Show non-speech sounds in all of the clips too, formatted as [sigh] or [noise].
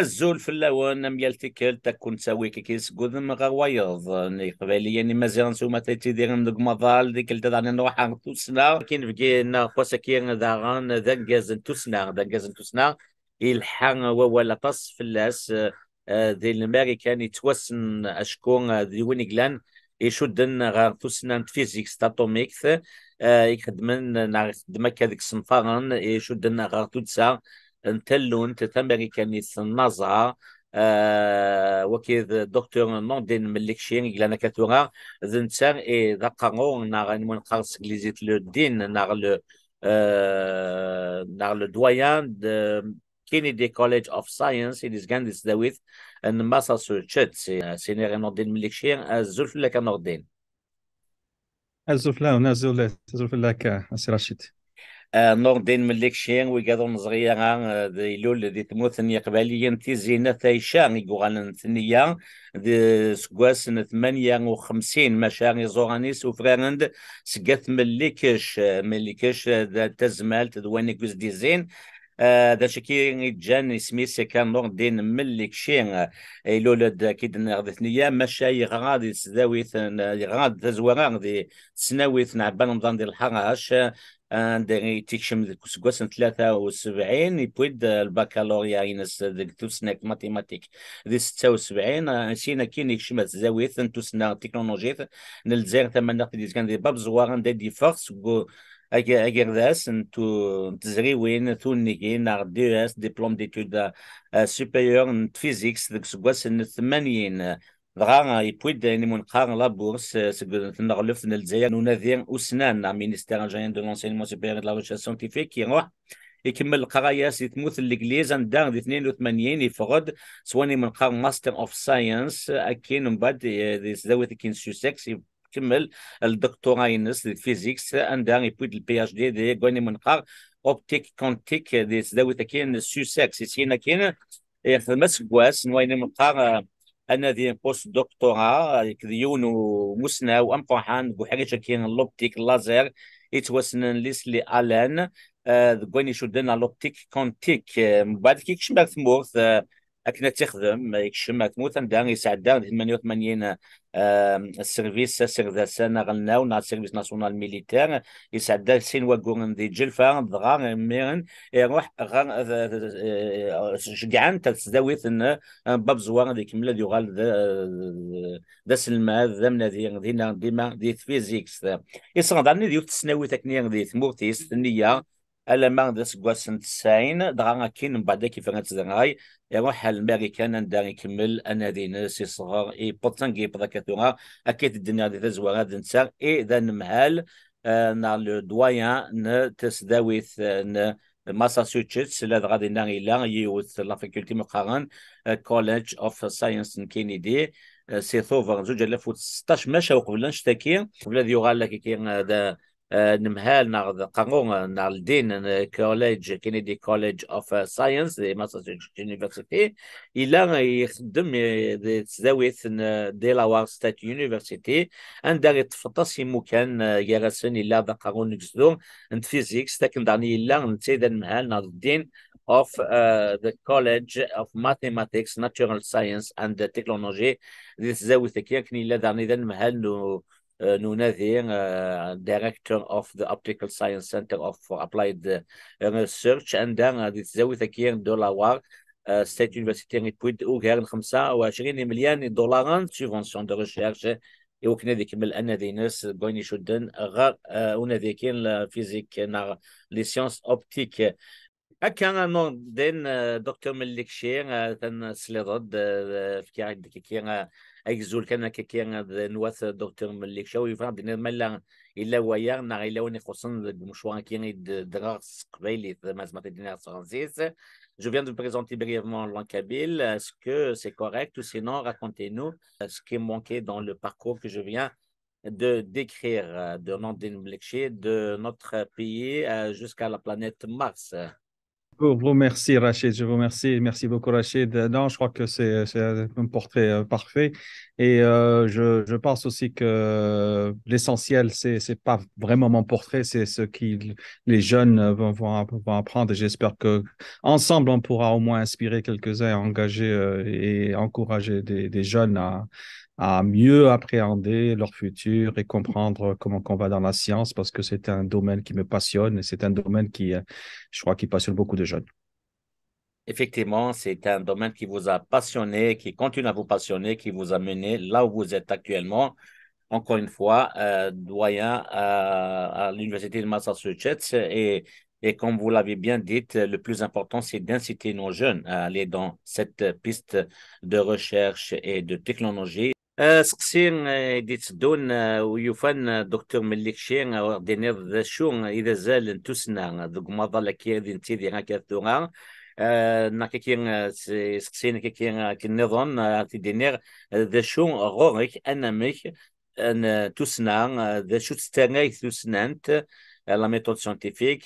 ازول في اللون ام تيكال تكون تساوي كي ما غا ني قبالي يعني مازال نسوما تيتي ديرن دوك مظال ديك الدار نروح عن توسنا كاين فكينا خواسا كاين داران دنكاز توسنا دنكاز توسنا يلحق وولا في اللاس آه، ذي الامريكان يتوسن اشكون آه، ذي وينيكلان يشدن غير توسنا فيزيكس تاتوميكث آه، يخدمن نعرف دمك هذيك الصنفارن يشدن غير تودسا نتلون تتمريكاني النظرة آه وكذا دكتور نوردين ملكشين لنا كاتورا ذنتسان اي ذا قانون نار من قرص جليزيت لو دين نار لو آه نار لو دويان كينيدي كوليج اوف ساينس اللي زكان داويت ان سي سينير نوردين ملكشين الزلف لك نوردين الزلف لا نازل الزلف لك السي رشيد آه، نور الدين مليكشي ويقدر صغيرة آه، دي لول دي تموتن انتي زينة تايشا يقوغان انتنيا دي سقواس ثمانية وخمسين ماشا يزورانيس سوفراند سكات مليكش آه، مليكش تزمالت دواني كوز ديزين ذا شكي جان سميس كان نور الدين ملك شين يلولد اكيد نغذثنيا ماشا يغاد يسداويت يغاد تزوران دي سناويث نعبان نظام دي الحراش اند تيتشم كوس ثلاثة وسبعين يبويد الباكالوريا ينس ذيك توسناك ماتيماتيك ذي ستة وسبعين سينا كين يكشم الزاوية توسنا تكنولوجيا نلزير ثمان نقطة ديز كان دي باب زوار اند دي فورس كو اغير ذاس انتو تزري وين ثوني كين ار دي اس ديبلوم ديتود سوبيريور فيزيكس ذيك سكواس ثمانين Dɣa yewwi-d ayen imunqar laburs seg tneɣlef n Lezzayer unadi ussnan Minister Ajenyan de l'Enseignement Supérieur de la Recherche Scientifique iruḥ يكمل القرايه في تموت الانجليز عندها 82 يفرد سواني من قار ماستر اوف ساينس اكين من بعد زاوية كين سوسكس يكمل الدكتوراه ينس في فيزيكس عندها يبويد البي اتش دي دي غوني من قار اوبتيك كونتيك دي زاوية كين سوسكس يسين كين يخدم سكواس نوين من قار انا دي بوست دكتوراه كديون ومسنا وامقرحان بوحريتش كاين لوبتيك لازر يتوسنن ليسلي الان ذكوين يشدنا لوبتيك كونتيك آه، من بعد كيكشمر ثمورث اكنا تخدم يكشم تموت دار يسعد دار 88 السيرفيس سير ذا سنه غناو ونا سيرفيس ناسيونال ميليتير يساعد سين واكورن دي جلفا ضغا ميرن يروح شقعان ان آه، باب زوار ذيك ملا يغال ذا سلماد ذا منادير دينا ديما دي فيزيكس يصغد عني ديوت السناوي تكنير دي ثمورتيس النيه المانيا ديال سكواسن تسعين دغا كاين من بعد كيف كانت دغاي يروح الماريكان عندا يكمل دي ناس صغار اي بوتسان كيبدا كثوره اكيد الدنيا ديال الزوارات نتاع اي ذا نمهال نا لو دويان نتسداوي ماساتشوستس آه، لا غادي ناري لا يوث لا فاكولتي مقارن كولج اوف ساينس كينيدي سي ثوفر 2016 ماشا قبل نشتكي قبل يغال كي كاين آه، نمهال ناغ قانون ناغ الدين كوليج كينيدي كوليج اوف ساينس دي ماساتشوستس يونيفرسيتي الا يخدم تزاويت ديلاوار ستات يونيفرسيتي عندها يتفطس يمكن آه، يرسن الا ذا قانون نكزدو انت فيزيكس تاكن داني الا انت نمهال ناغ الدين of uh, the College of Mathematics, Natural Science and Technology. This is the way the Kirkni Ladarnidan Mahalno uh, Nunavir, uh, director of the Optical Science Center of Applied آه، Research عندها غادي تزاوي 30 دولار ستيت يونيفرسيتي او غير 25 مليون دولار سيفونسيون دو ريشيرش يمكن ذيك من الان ذي ناس بغين يشدن غير اون ذيك الفيزيك نا لي سيونس اوبتيك هكا دين دكتور مليكشي تنسلي ضد في كي عندك كي agzulkanak kikkiad nwat doktor mellikcaw yefraḍ mella yella waya neɣ yella win ixuṣṣen deg umecwar akkin i d-dɣaɣ de teqbaylit ma d-dinna s Je viens de vous présenter brièvement l'Ankabile. Est-ce que c'est correct ou sinon, racontez-nous euh, ce qui manquait dans le parcours que je viens de décrire euh, de Nandin de notre pays euh, jusqu'à la planète Mars. Je vous remercie, Rachid. Je vous remercie. Merci beaucoup, Rachid. Non, je crois que c'est un portrait euh, parfait. Et euh, je, pense aussi que l'essentiel, c'est n'est pas vraiment mon portrait, c'est ce que les jeunes euh, vont, apprendre. Et apprendre. J'espère que ensemble, on pourra au moins inspirer quelques-uns, engager et encourager des, des jeunes à, à mieux appréhender leur futur et comprendre comment on va dans la science parce que c'est un domaine qui me passionne et c'est un domaine qui, euh, je crois, qui passionne beaucoup de jeunes. Effectivement, c'est un domaine qui vous a passionné, qui continue à vous passionner, qui vous a mené là où vous êtes actuellement. Encore une fois, euh, doyen à, à l'Université de Massachusetts. Et, et comme vous l'avez bien dit, le plus important, c'est d'inciter nos jeunes à aller dans cette piste de recherche et de technologie آه، سقسين آه، دي تدون آه، ويوفان دكتور مليكشي دينير ذا شون اذا زال تسنى دوك مظل كي ذي نتيدي هكا ثورا ناكي كين سقسين كي كي النظام تيدينير ذا غوريك غورك ميك ان تسنى ذا شو تستنى تسنانت La méthode scientifique,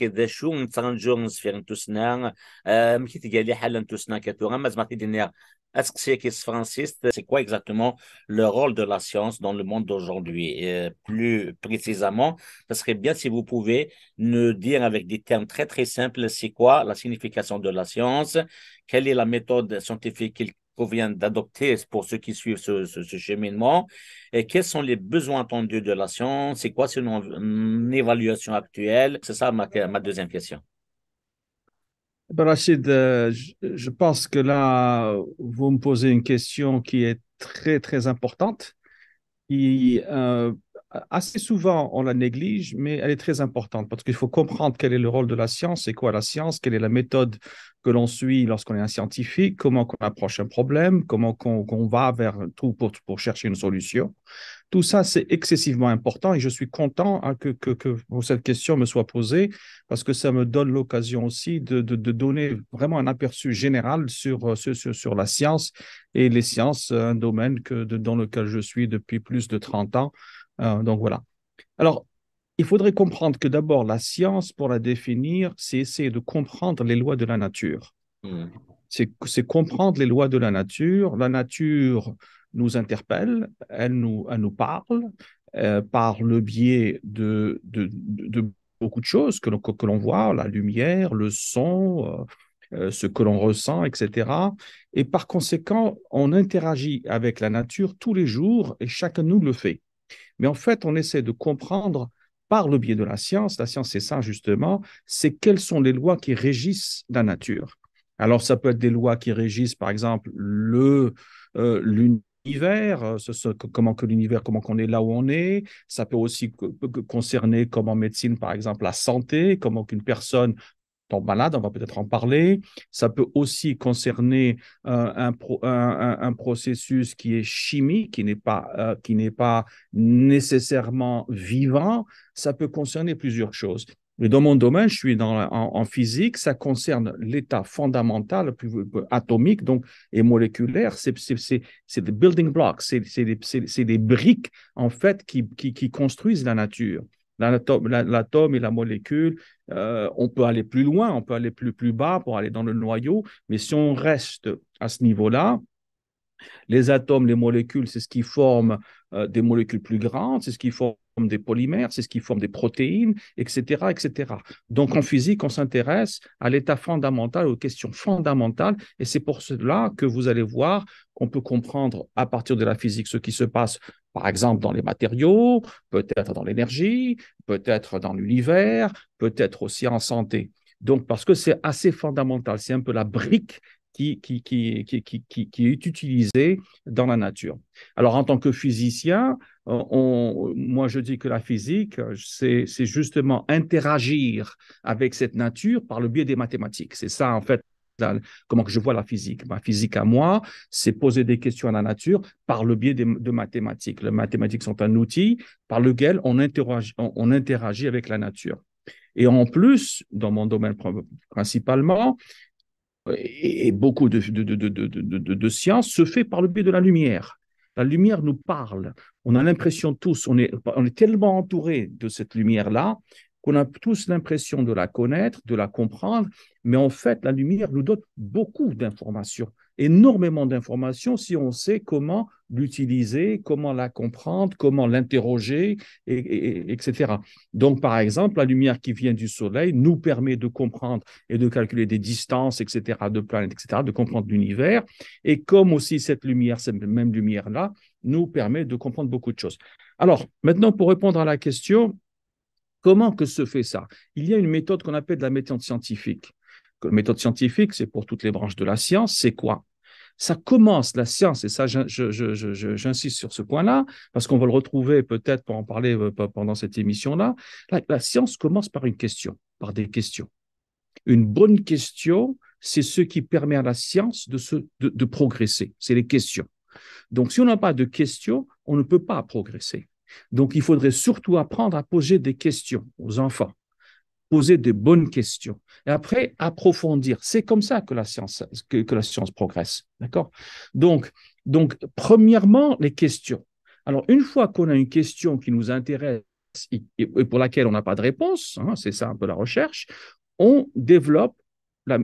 c'est quoi exactement le rôle de la science dans le monde d'aujourd'hui Plus précisément, ce serait bien si vous pouvez nous dire avec des termes très très simples, c'est quoi la signification de la science Quelle est la méthode scientifique qu'on vient d'adopter pour ceux qui suivent ce, cheminement et quels sont les besoins attendus de la science, c'est quoi son évaluation actuelle. C'est ça ma, deuxième question. Ben, Rachid, euh, je pense que là, vous me posez une question qui est très, très importante, qui euh, assez souvent, on la néglige, mais elle est très importante parce qu'il faut comprendre quel est le rôle de la science, c'est quoi la science, quelle est la méthode que l'on suit lorsqu'on est un scientifique, comment on approche un problème, comment qu'on va vers tout pour, pour chercher une solution. Tout ça, c'est excessivement important et je suis content hein, que, que, que, cette question me soit posée parce que ça me donne l'occasion aussi de, de, donner vraiment un aperçu général euh, sur, sur, sur la science et les sciences, un domaine que, dans lequel je suis depuis plus de 30 ans. Euh, donc voilà. Alors, il faudrait comprendre que d'abord, la science, pour la définir, c'est essayer de comprendre les lois de la nature. Hmm. C'est comprendre les lois de la nature. La nature nous interpelle, elle nous, elle nous parle euh, par le biais de, de, beaucoup de choses que, l'on voit, la lumière, le son. Euh, ce que l'on ressent, etc. Et par conséquent, on interagit avec la nature tous les jours et chacun de nous le fait. Mais en fait, on essaie de comprendre par le biais de la science, la science c'est ça justement, c'est quelles sont les lois qui régissent la nature. Alors ça peut être des lois qui régissent par exemple le euh, l'univers, euh, comment que l'univers, comment qu'on est là où on est. Ça peut aussi concerner comme en médecine par exemple la santé, comment qu'une personne tombe malade, on va peut-être en parler. Ça peut aussi concerner euh, un, processus qui est chimique, qui n'est pas, euh, qui n'est pas nécessairement vivant. Ça peut concerner plusieurs choses. Mais dans mon domaine, je suis dans, en, physique, ça concerne l'état fondamental, atomique donc, et moléculaire. C'est des building blocks, c'est des briques en fait qui, qui construisent la nature l'atome et la molécule, euh, on peut aller plus loin, on peut aller plus, plus bas pour aller dans le noyau, mais si on reste à ce niveau-là, les atomes, les molécules, c'est ce qui forme euh, des molécules plus grandes, c'est ce qui forme des polymères, c'est ce qui forme des protéines, etc., etc. Donc en physique, on s'intéresse à l'état fondamental, aux questions fondamentales, et c'est pour cela que vous allez voir qu'on peut comprendre à partir de la physique ce qui se passe, par exemple, dans les matériaux, peut-être dans l'énergie, peut-être dans l'univers, peut-être aussi en santé. Donc parce que c'est assez fondamental, c'est un peu la brique qui, qui, qui, qui, est utilisé dans la nature. Alors, en tant que physicien, euh, on, moi, je dis que la physique, c'est justement interagir avec cette nature par le biais des mathématiques. C'est ça, en fait, comment que je vois la physique. Ma physique à moi, c'est poser des questions à la nature par le biais de mathématiques. Les mathématiques sont un outil par lequel on on interagit avec la nature. Et en plus, dans mon domaine principalement, euh, et, beaucoup de, science se fait par le biais de la lumière. La lumière nous parle. On a l'impression tous, on est, on est tellement entouré de cette lumière-là qu'on a tous l'impression de la connaître, de la comprendre, mais en fait, la lumière nous donne beaucoup d'informations énormément d'informations si on sait comment l'utiliser, comment la comprendre, comment l'interroger, et, etc. Donc, par exemple, la lumière qui vient du Soleil nous permet de comprendre et de calculer des distances, etc., de planètes, etc., de comprendre l'univers. Et comme aussi cette lumière, cette même lumière-là, nous permet de comprendre beaucoup de choses. Alors, maintenant, pour répondre à la question, comment que se fait ça Il y a une méthode qu'on appelle la méthode scientifique que méthode scientifique, c'est pour toutes les branches de la science, c'est quoi ça commence, la science, et ça, j'insiste sur ce point-là, parce qu'on va le retrouver peut-être pour en parler euh, pendant cette émission-là. La, science commence par une question, par des questions. Une bonne question, c'est ce qui permet à la science de, se, de progresser, c'est les questions. Donc, si on n'a pas de questions, on ne peut pas progresser. Donc, il faudrait surtout apprendre à poser des questions aux enfants poser des bonnes questions et après approfondir. C'est comme ça que la science, que, la science progresse. D'accord donc, donc, premièrement, les questions. Alors, une fois qu'on a une question qui nous intéresse et pour laquelle on n'a pas de réponse, hein, c'est ça un peu la recherche, on développe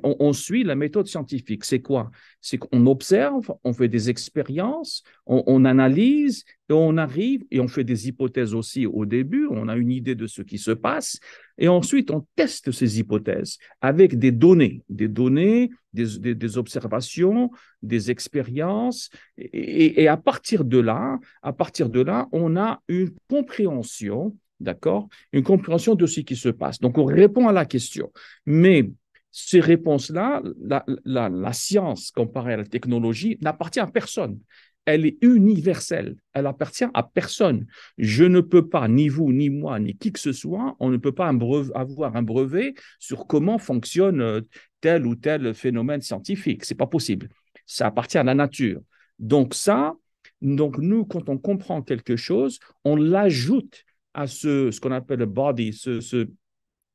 on, suit la méthode scientifique. C'est quoi C'est qu'on observe, on fait des expériences, on, analyse et on arrive et on fait des hypothèses aussi au début. On a une idée de ce qui se passe et ensuite on teste ces hypothèses avec des données, des données, des, observations, des expériences et, à partir de là, à partir de là, on a une compréhension. D'accord Une compréhension de ce qui se passe. Donc, on répond à la question. Mais ces réponses-là, la, la, science comparée à la technologie n'appartient à personne. Elle est universelle. Elle appartient à personne. Je ne peux pas, ni vous, ni moi, ni qui que ce soit, on ne peut pas avoir un brevet sur comment fonctionne euh, tel ou tel phénomène scientifique. C'est pas possible. Ça appartient à la nature. Donc ça, donc nous, quand on comprend quelque chose, on l'ajoute à ce, ce qu'on appelle le body, ce,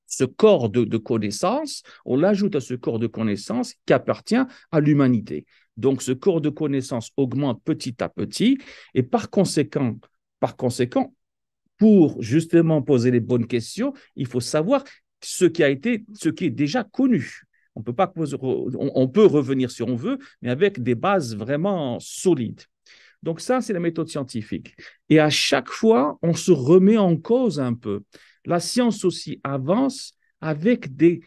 ce corps de, connaissances, connaissance, on l'ajoute à ce corps de connaissance qui appartient à l'humanité. Donc ce corps de connaissance augmente petit à petit et par conséquent, par conséquent, pour justement poser les bonnes questions, il faut savoir ce qui a été, ce qui est déjà connu. On peut, pas, on peut revenir si on veut, mais avec des bases vraiment solides. Donc ça, c'est la méthode scientifique. Et à chaque fois, on se remet en cause un peu. La science aussi avance avec des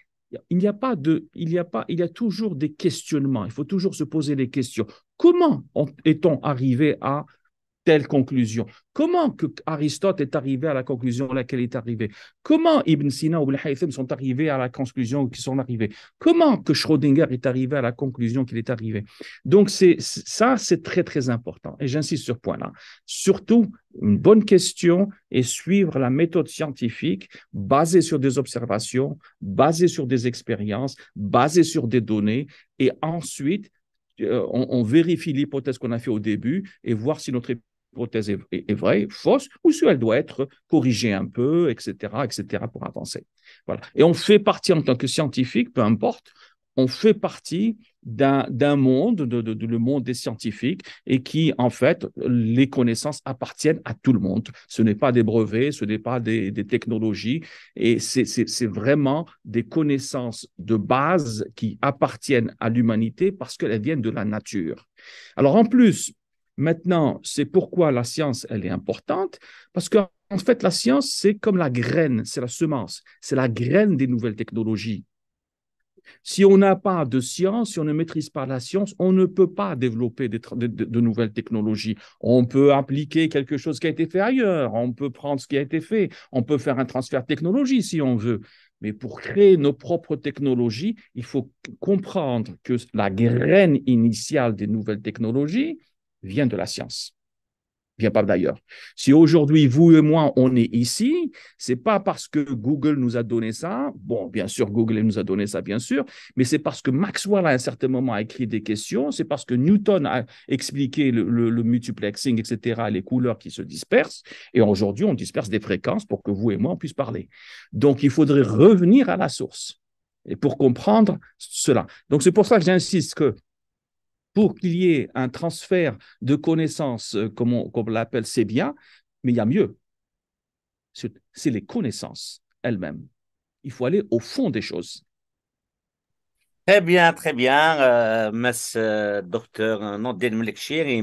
il n'y a pas de, il y a pas, il y a toujours des questionnements. Il faut toujours se poser des questions. Comment est-on arrivé à conclusion Comment que Aristote est arrivé à la conclusion à laquelle il est arrivé Comment Ibn Sina ou Ibn sont arrivés à la conclusion qu'ils sont arrivés Comment que Schrödinger est arrivé à la conclusion qu'il est arrivé Donc c'est ça, c'est très très important et j'insiste sur ce point-là. Surtout une bonne question est suivre la méthode scientifique basée sur des observations, basée sur des expériences, basée sur des données et ensuite euh, on, on, vérifie l'hypothèse qu'on a fait au début et voir si notre prothèse est, vraie, fausse, ou si elle doit être corrigée un peu, etc., etc., pour avancer. Voilà. Et on fait partie en tant que scientifique, peu importe, on fait partie d'un monde, de, le monde des scientifiques, et qui, en fait, les connaissances appartiennent à tout le monde. Ce n'est pas des brevets, ce n'est pas des, des, technologies, et c'est vraiment des connaissances de base qui appartiennent à l'humanité parce qu'elles viennent de la nature. Alors, en plus, Maintenant, c'est pourquoi la science, elle est importante, parce qu'en fait, la science, c'est comme la graine, c'est la semence, c'est la graine des nouvelles technologies. Si on n'a pas de science, si on ne maîtrise pas la science, on ne peut pas développer de, de, nouvelles technologies. On peut appliquer quelque chose qui a été fait ailleurs, on peut prendre ce qui a été fait, on peut faire un transfert de technologie si on veut. Mais pour créer nos propres technologies, il faut comprendre que la graine initiale des nouvelles technologies, vient de la science, vient pas d'ailleurs. Si aujourd'hui, vous et moi, on est ici, c'est pas parce que Google nous a donné ça. Bon, bien sûr, Google nous a donné ça, bien sûr, mais c'est parce que Maxwell, à un certain moment, a écrit des questions, c'est parce que Newton a expliqué le, le multiplexing, etc., les couleurs qui se dispersent. Et aujourd'hui, on disperse des fréquences pour que vous et moi, on puisse parler. Donc, il faudrait revenir à la source et pour comprendre cela. Donc, c'est pour ça que j'insiste que pour qu'il y ait un transfert de connaissances, euh, comme on, l'appelle, c'est bien, mais il y a mieux. C'est les connaissances elles-mêmes. Il faut aller au fond des choses. Très bien, très bien. Euh, Monsieur docteur Nordin Melekshir, il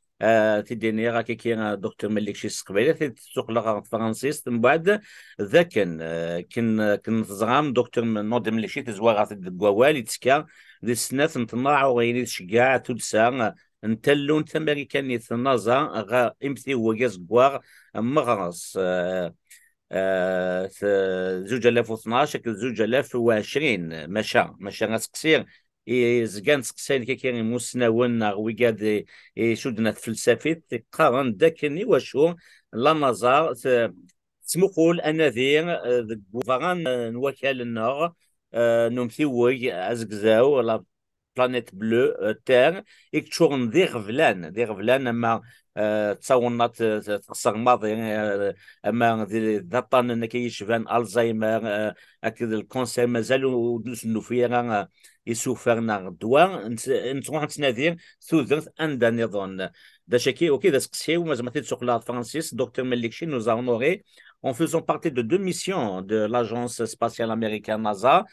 آه، تديني غاكي كي دكتور ملك شي سقبيله تسوق لغه فرنسيس من بعد ذاك آه، كن كن زغام دكتور نود ملك شي تزوا غا تدقوال يتسكا دي السنات نتناع وغيني تشكاع تودسا نتلون تامريكاني تنازا غا امثي هو كازكواغ مغرس آه، زوج الاف وثناش زوج الاف وعشرين مشى مشى غاس قصير زكان كي كاين مسنون ويقاد يشدنا تفلسفي قارن داكني واشو لا نظر تسمقول انا ذي غوفران وكال النور نمثي وي ازكزاو لا planète bleue, euh, Terre, et qui euh, sont euh, des révélations. Des révélations qui nous disent que nous sommes en train de vivre l'Alzheimer, avec le cancer, mais nous ne pouvons pas souffrir Nous sommes en train de vivre comme ça. Je vous remercie, je vous remercie, je vous remercie, je vous remercie, je vous remercie, je vous remercie, Docteur Melikshi nous a honorés en faisant partie de deux missions de l'Agence Spatiale Américaine NASA,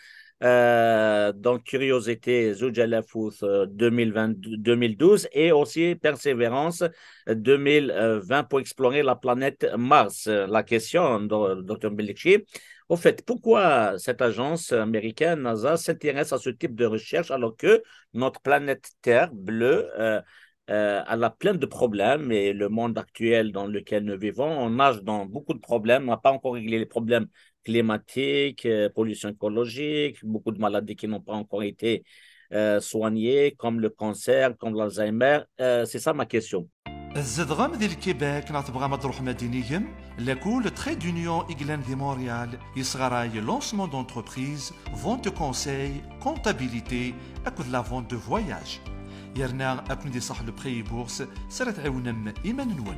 euh, donc, Curiosité, 2020 2012 euh, et aussi Persévérance 2020 euh, pour explorer la planète Mars. La question, Dr. Belichi, au fait, pourquoi cette agence américaine, NASA, s'intéresse à ce type de recherche alors que notre planète Terre bleue euh, elle a plein de problèmes et le monde actuel dans lequel nous vivons, on nage dans beaucoup de problèmes. On n'a pas encore réglé les problèmes climatiques, euh, pollution écologique, beaucoup de maladies qui n'ont pas encore été euh, soignées, comme le cancer, comme l'Alzheimer. C'est ça ma question. الزدغم ذي dunion نعتبرها مطروح مدينيهم le تريد يونيون إيغلان دي مونريال يصغراي vente de فونت كونساي يرنا أبن دي صاحب لبخي بورس سرت عونم ايمان نون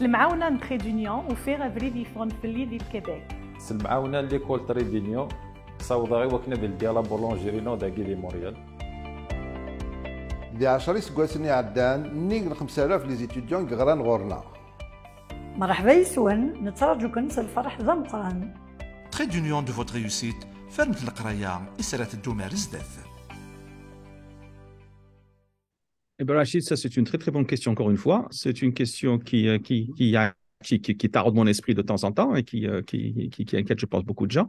المعاونه نتري دونيون وفيغ افريدي فون اللي دي الكباك الكيبيك المعاونه ليكول تري دونيون صوض غي وكنا ديال ديالا بولونجيرينو داكي لي موريال دي 10 سكواسني عدان نيك 5000 لي زيتيديون غران غورنا مرحبا يسوان نتراجو كنس الفرح ذا مقران تري دونيون دو فوت ريوسيت فرمت القرايه اسرات الدومار زداف Eh bien, Rachid, ça, c'est une très, très bonne question, encore une fois. C'est une question qui, euh, mm-hmm. qui, qui, qui, taraude mon esprit de temps en temps et euh, qui, qui, qui, inquiète, je pense, beaucoup de gens.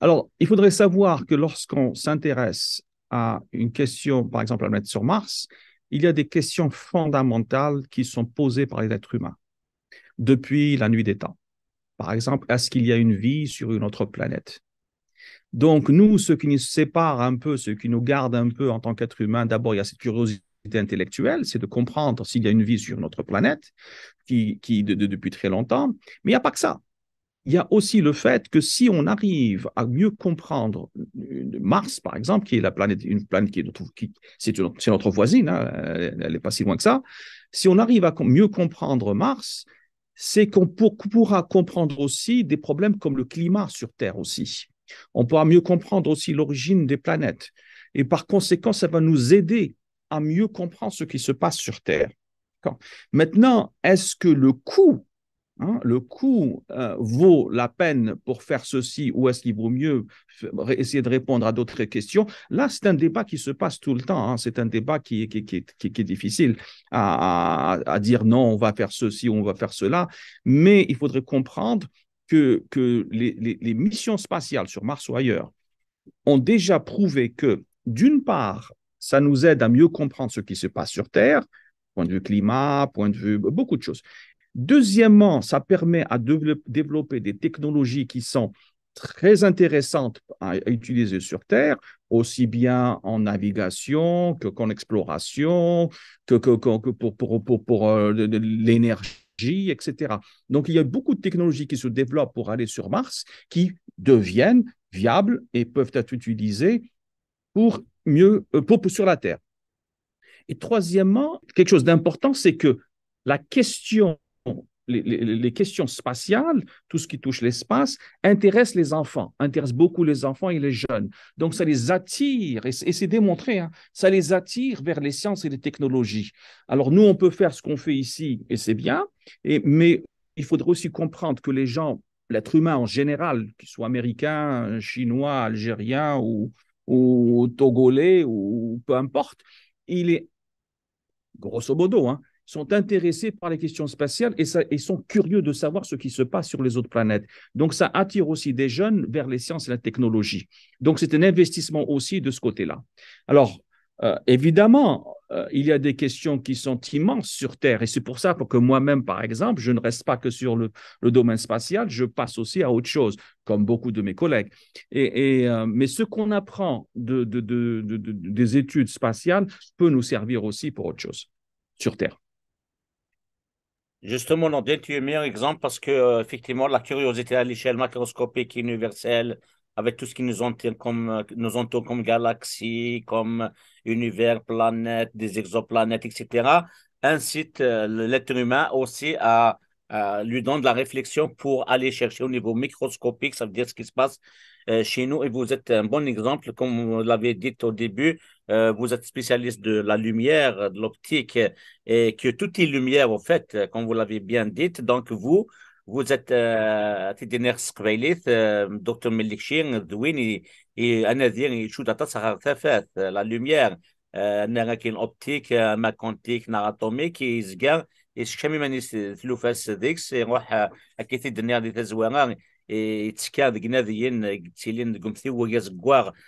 Alors, il faudrait savoir que lorsqu'on s'intéresse à une question, par exemple, à mettre sur Mars, il y a des questions fondamentales qui sont posées par les êtres humains depuis la nuit des temps. Par exemple, est-ce qu'il y a une vie sur une autre planète donc, nous, ce qui nous sépare un peu, ce qui nous garde un peu en tant qu'être humain, d'abord, il y a cette curiosité intellectuelle, c'est de comprendre s'il y a une vie sur notre planète, qui, qui depuis très longtemps, mais il n'y a pas que ça. Il y a aussi le fait que si on arrive à mieux comprendre euh, Mars, par exemple, qui est la planète, une planète qui est notre, notre voisine, hein, elle n'est pas si loin que ça, si on arrive à mieux comprendre Mars, c'est qu'on pourra comprendre aussi des problèmes comme le climat sur Terre aussi. On pourra mieux comprendre aussi l'origine des planètes. Et par conséquent, ça va nous aider à mieux comprendre ce qui se passe sur Terre. Maintenant, est-ce que le coût, hein, le coût euh, vaut la peine pour faire ceci ou est-ce qu'il vaut mieux essayer de répondre à d'autres questions Là, c'est un débat qui se passe tout le temps. Hein. C'est un débat qui, qui, est difficile à, dire non, on va faire ceci ou on va faire cela. Mais il faudrait comprendre que, que les, les missions spatiales sur Mars ou ailleurs ont déjà prouvé que, d'une part, ça nous aide à mieux comprendre ce qui se passe sur Terre, point de vue climat, point de vue beaucoup de choses. Deuxièmement, ça permet à développer des technologies qui sont très intéressantes à utiliser sur Terre, aussi bien en navigation que qu'en exploration, que, que, pour, pour, pour, pour euh, l'énergie, etc. Donc, il y a beaucoup de technologies qui se développent pour aller sur Mars qui deviennent viables et peuvent être utilisées pour mieux euh, pour, sur la terre. Et troisièmement, quelque chose d'important, c'est que la question, les, questions spatiales, tout ce qui touche l'espace, intéresse les enfants, intéresse beaucoup les enfants et les jeunes. Donc ça les attire, et, c'est démontré, hein, ça les attire vers les sciences et les technologies. Alors nous, on peut faire ce qu'on fait ici, et c'est bien, et, mais il faudrait aussi comprendre que les gens, l'être humain en général, qu'il soient américain, chinois, algérien ou, ou togolais ou peu importe, il est, grosso modo, hein, sont intéressés par les questions spatiales et, et, sont curieux de savoir ce qui se passe sur les autres planètes. Donc, ça attire aussi des jeunes vers les sciences et la technologie. Donc, c'est un investissement aussi de ce côté-là. Alors, euh, évidemment, euh, il y a des questions qui sont immenses sur Terre et c'est pour ça que moi-même, par exemple, je ne reste pas que sur le, domaine spatial, je passe aussi à autre chose, comme beaucoup de mes collègues. Et, euh, mais ce qu'on apprend de, des études spatiales peut nous servir aussi pour autre chose sur Terre. Justement, Nordel, tu es meilleur exemple parce que, effectivement, la curiosité à l'échelle macroscopique universelle, avec tout ce qui nous entoure comme, nous comme galaxies, comme univers, planète des exoplanètes, etc., incite euh, l'être humain aussi à, lui donner de la réflexion pour aller chercher au niveau microscopique, ça veut dire ce qui se passe euh, chez nous. Et vous êtes un bon exemple, comme vous l'avez dit au début, euh, vous êtes spécialiste de la lumière, de l'optique, et que tout est lumière, au fait, comme vous l'avez bien dit. Donc, vous, vous êtes تدينيرس قبيليت دكتور ملكشين دويني انا دير يشود عطا صغار تفات لا لوميير انا كاين اوبتيك ماكونتيك ناراتوميك يزكا يسكم مانيس ثلوفاس ديكس يروح اكيد تدنيا دي تزوارا يتسكا ديك ناديين تيلين دكم ثي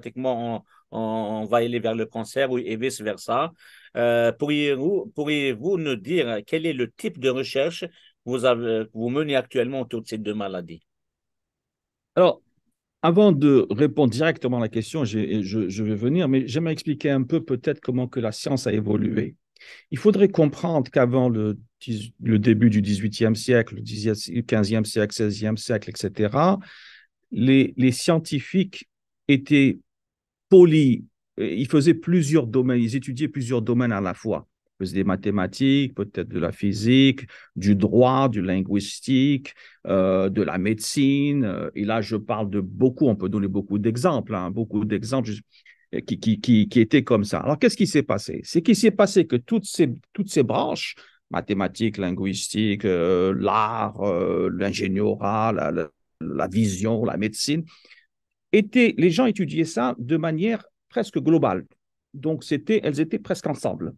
Pratiquement, on, va aller vers le cancer et vice-versa. Euh, pourriez-vous nous dire quel est le type de recherche que vous, vous menez actuellement autour de ces deux maladies Alors, avant de répondre directement à la question, je, vais venir, mais j'aimerais expliquer un peu peut-être comment que la science a évolué. Il faudrait comprendre qu'avant le, début du XVIIIe siècle, le e siècle, XVIe siècle, etc., les, scientifiques étaient poli, euh, il faisait plusieurs domaines, ils étudiaient plusieurs domaines à la fois. Ils des mathématiques, peut-être de la physique, du droit, du linguistique, euh, de la médecine. Et là, je parle de beaucoup, on peut donner beaucoup d'exemples, hein, beaucoup d'exemples euh, qui, qui, qui, étaient comme ça. Alors, qu'est-ce qui s'est passé C'est qu'il s'est passé que toutes ces, toutes ces branches, mathématiques, linguistiques, l'art, euh, l'ingéniorat, la, vision, la médecine, les gens étudiaient ça de manière presque globale. Donc, c'était, elles étaient presque ensemble.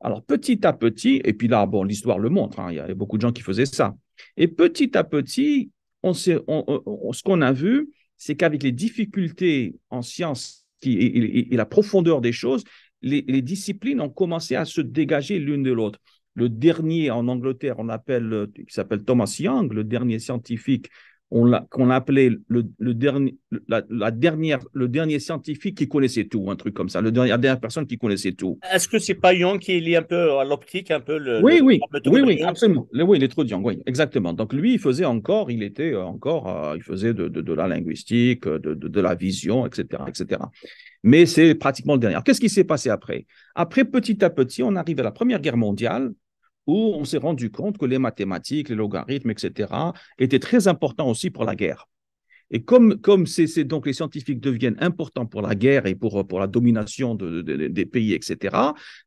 Alors, petit à petit, et puis là, bon, l'histoire le montre, hein, il y avait beaucoup de gens qui faisaient ça. Et petit à petit, on, ce qu'on a vu, c'est qu'avec les difficultés en sciences et, la profondeur des choses, les, disciplines ont commencé à se dégager l'une de l'autre. Le dernier en Angleterre, on appelle, euh, il s'appelle Thomas Young, le dernier scientifique qu'on appelait le, dernier, la, dernière, le dernier scientifique qui connaissait tout, un truc comme ça, le la dernière personne qui connaissait tout. Est-ce que c'est pas Young qui est lié un peu à l'optique, un peu le. Oui, oui, oui, oui, absolument. oui, de oui, exactement. Donc lui, il faisait encore, il était encore, euh, il faisait de, la linguistique, de, de, la vision, etc., etc. Mais c'est pratiquement le dernier. Qu'est-ce qui s'est passé après Après, petit à petit, on arrive à la Première Guerre mondiale où on s'est rendu compte que les mathématiques, les logarithmes, etc., étaient très importants aussi pour la guerre. Et comme, comme donc les scientifiques deviennent importants pour la guerre et pour, la domination des pays, etc.,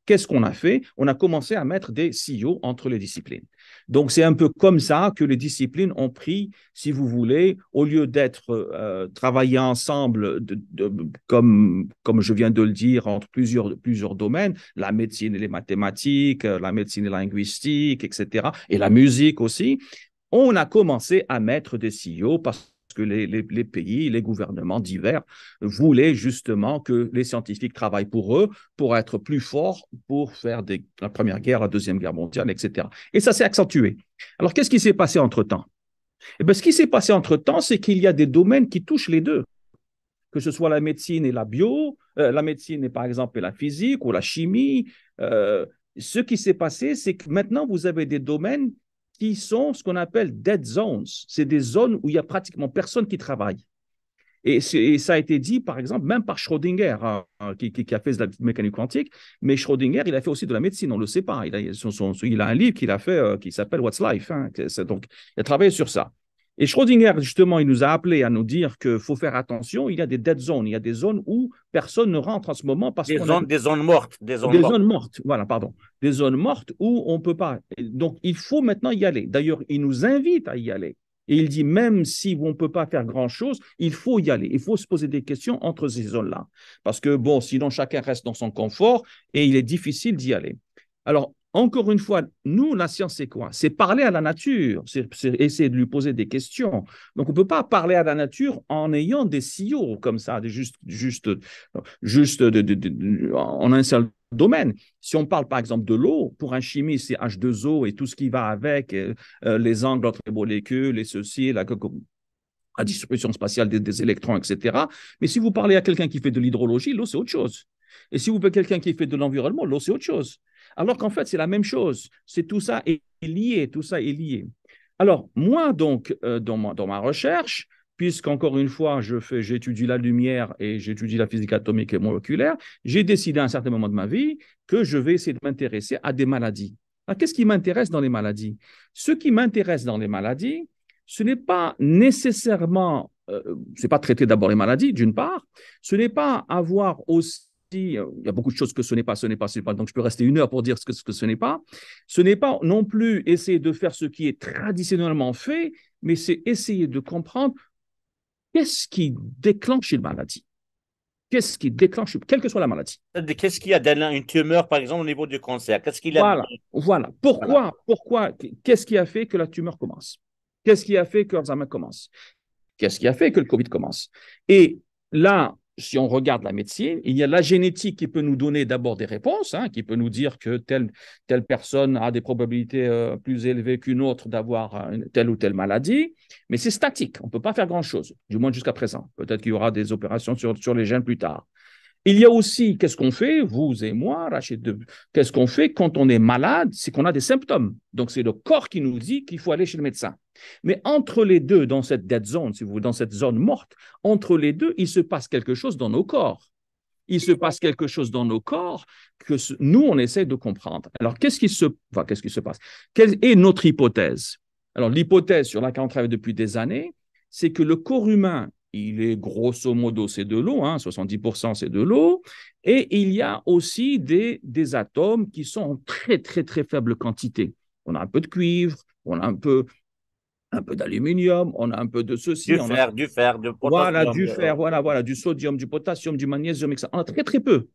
qu'est-ce qu'on a fait On a commencé à mettre des silos entre les disciplines. Donc, c'est un peu comme ça que les disciplines ont pris, si vous voulez, au lieu d'être euh, travaillées ensemble, de, comme, comme je viens de le dire, entre plusieurs, plusieurs domaines, la médecine et les mathématiques, euh, la médecine et linguistique, etc., et la musique aussi, on a commencé à mettre des CIO parce que les, pays, les gouvernements divers voulaient justement que les scientifiques travaillent pour eux, pour être plus forts, pour faire des, la Première Guerre, la Deuxième Guerre mondiale, etc. Et ça s'est accentué. Alors, qu'est-ce qui s'est passé entre-temps eh ben, ce qui s'est passé entre-temps, c'est qu'il y a des domaines qui touchent les deux que ce soit la médecine et la bio, euh, la médecine et par exemple et la physique ou la chimie. Euh, ce qui s'est passé, c'est que maintenant vous avez des domaines qui sont ce qu'on appelle dead zones. C'est des zones où il y a pratiquement personne qui travaille. Et, ça a été dit, par exemple, même par Schrödinger, hein, hein, qui, a fait de la mécanique quantique, mais Schrödinger, il a fait aussi de la médecine, on ne le sait pas. Il a, un livre qu'il a fait euh, qui s'appelle What's Life. Hein, donc, il a travaillé sur ça. Et Schrödinger, justement, il nous a appelé à nous dire qu'il faut faire attention, il y a des dead zones, il y a des zones où personne ne rentre en ce moment parce des zones, a... des zones mortes, des zones, mortes. voilà, pardon, des zones mortes où on ne peut pas. Donc, il faut maintenant y aller. D'ailleurs, il nous invite à y aller. Et il dit, même si on ne peut pas faire grand-chose, il faut y aller. Il faut se poser des questions entre ces zones-là. Parce que, bon, sinon, chacun reste dans son confort et il est difficile d'y aller. Alors, encore une fois, nous, la science, c'est quoi C'est parler à la nature, c'est essayer de lui poser des questions. Donc, on ne peut pas parler à la nature en ayant des silos comme ça, des juste, juste, juste en un seul domaine. Si on parle, par exemple, de l'eau, pour un chimiste, c'est H2O et tout ce qui va avec, euh, euh, les angles entre les molécules, les ceci, la distribution spatiale des, des, électrons, etc. Mais si vous parlez à quelqu'un qui fait de l'hydrologie, l'eau, c'est autre chose. Et si vous parlez à quelqu'un qui fait de l'environnement, l'eau, c'est autre chose. Alors qu'en fait, c'est la même chose. C'est tout ça est lié, tout ça est lié. Alors, moi, donc, euh, dans, ma, dans ma recherche, puisqu'encore une fois, je fais, j'étudie la lumière et j'étudie la physique atomique et moléculaire, j'ai décidé à un certain moment de ma vie que je vais essayer de m'intéresser à des maladies. qu'est-ce qui m'intéresse dans les maladies Ce qui m'intéresse dans les maladies, ce n'est pas nécessairement, euh, c'est pas traiter d'abord les maladies, d'une part, ce n'est pas avoir aussi euh, il y a beaucoup de choses que ce n'est pas, ce n'est pas, ce n'est pas. Donc, je peux rester une heure pour dire ce que ce, n'est pas. Ce n'est pas non plus essayer de faire ce qui est traditionnellement fait, mais c'est essayer de comprendre qu'est-ce qui déclenche une maladie. Qu'est-ce qui déclenche, quelle que soit la maladie. Qu'est-ce qu'il y a donné une tumeur, par exemple, au niveau du cancer Qu'est-ce qu'il a Voilà, voilà. Pourquoi, pourquoi Qu'est-ce qui a fait que la tumeur commence Qu'est-ce qui a fait que Alzheimer commence Qu'est-ce qui a fait que le Covid commence Et là, si on regarde la médecine, il y a la génétique qui peut nous donner d'abord des réponses, hein, qui peut nous dire que telle, personne a des probabilités euh, plus élevées qu'une autre d'avoir euh, telle ou telle maladie, mais c'est statique, on ne peut pas faire grand-chose, du moins jusqu'à présent. Peut-être qu'il y aura des opérations sur les gènes plus tard. Il y a aussi, qu'est-ce qu'on fait, vous et moi, Rachid, qu'est-ce qu'on fait quand on est malade, c'est qu'on a des symptômes. Donc, c'est le corps qui nous dit qu'il faut aller chez le médecin. Mais entre les deux, dans cette dead zone, si vous voulez, dans cette zone morte, entre les deux, il se passe quelque chose dans nos corps. Il se passe quelque chose dans nos corps que nous, on essaie de comprendre. Alors, qu'est-ce qui se, enfin, qu'est-ce qui se passe Quelle est notre hypothèse Alors, l'hypothèse sur laquelle on travaille depuis des années, c'est que le corps humain il est grosso modo, c'est de l'eau, 70% hein, c'est de l'eau, et il y a aussi des, atomes qui sont en très très très faible quantité. On a un peu de cuivre, on a un peu un peu d'aluminium, on a un peu de ceci. Du on fer, a... du fer, du potassium. Voilà, du fer, euh, voilà, du sodium, du potassium, du magnésium, etc. On a très très peu.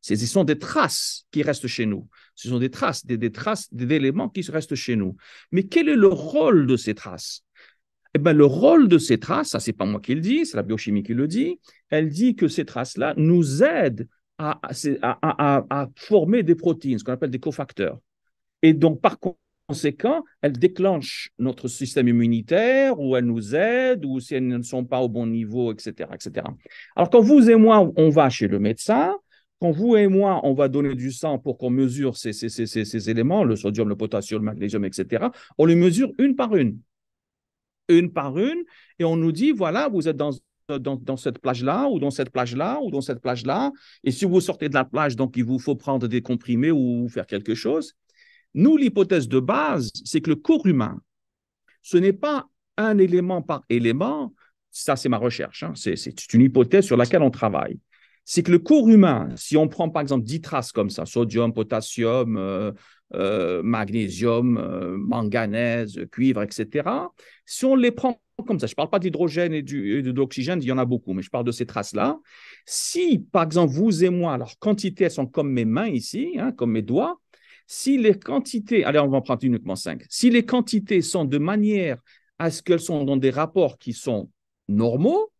Ce sont des traces qui restent chez nous. Ce sont des traces, des, des traces d'éléments qui restent chez nous. Mais quel est le rôle de ces traces eh ben, le rôle de ces traces, ça c'est pas moi qui le dis, c'est la biochimie qui le dit, elle dit que ces traces-là nous aident à, former des protéines, ce qu'on appelle des cofacteurs. Et donc, par conséquent, elles déclenchent notre système immunitaire, ou elles nous aident, ou si elles ne sont pas au bon niveau, etc., etc. Alors, quand vous et moi, on va chez le médecin, quand vous et moi, on va donner du sang pour qu'on mesure ces, ces, éléments, le sodium, le potassium, le magnésium, etc., on les mesure une par une une par une, et on nous dit, voilà, vous êtes dans cette plage-là, ou dans cette plage-là, ou dans cette plage-là. Et si vous sortez de la plage, donc il vous faut prendre des comprimés ou faire quelque chose. Nous, l'hypothèse de base, c'est que le corps humain, ce n'est pas un élément par élément. Ça, c'est ma recherche. Hein. C'est une hypothèse sur laquelle on travaille c'est que le corps humain, si on prend par exemple 10 traces comme ça, sodium, potassium, euh, euh, magnésium, euh, manganèse, cuivre, etc., si on les prend comme ça, je ne parle pas d'hydrogène et, d'oxygène, de il y en a beaucoup, mais je parle de ces traces-là. Si par exemple vous et moi, leurs quantités sont comme mes mains ici, hein, comme mes doigts, si les quantités, allez, on va en prendre uniquement 5, si les quantités sont de manière à ce qu'elles sont dans des rapports qui sont normaux,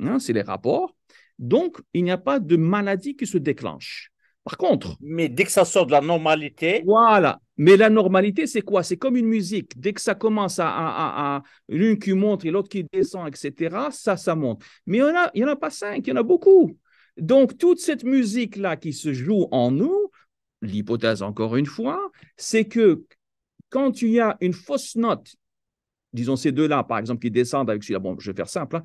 hein, c'est les rapports, donc, il n'y a pas de maladie qui se déclenche. Par contre. Mais dès que ça sort de la normalité. Voilà. Mais la normalité, c'est quoi C'est comme une musique. Dès que ça commence à, l'une qui monte et l'autre qui descend, etc., ça, ça monte. Mais on a, il n'y en a pas cinq, il y en a beaucoup. Donc, toute cette musique-là qui se joue en nous, l'hypothèse encore une fois, c'est que quand il y a une fausse note, disons ces deux-là, par exemple, qui descendent avec celui-là, bon, je vais faire simple, hein,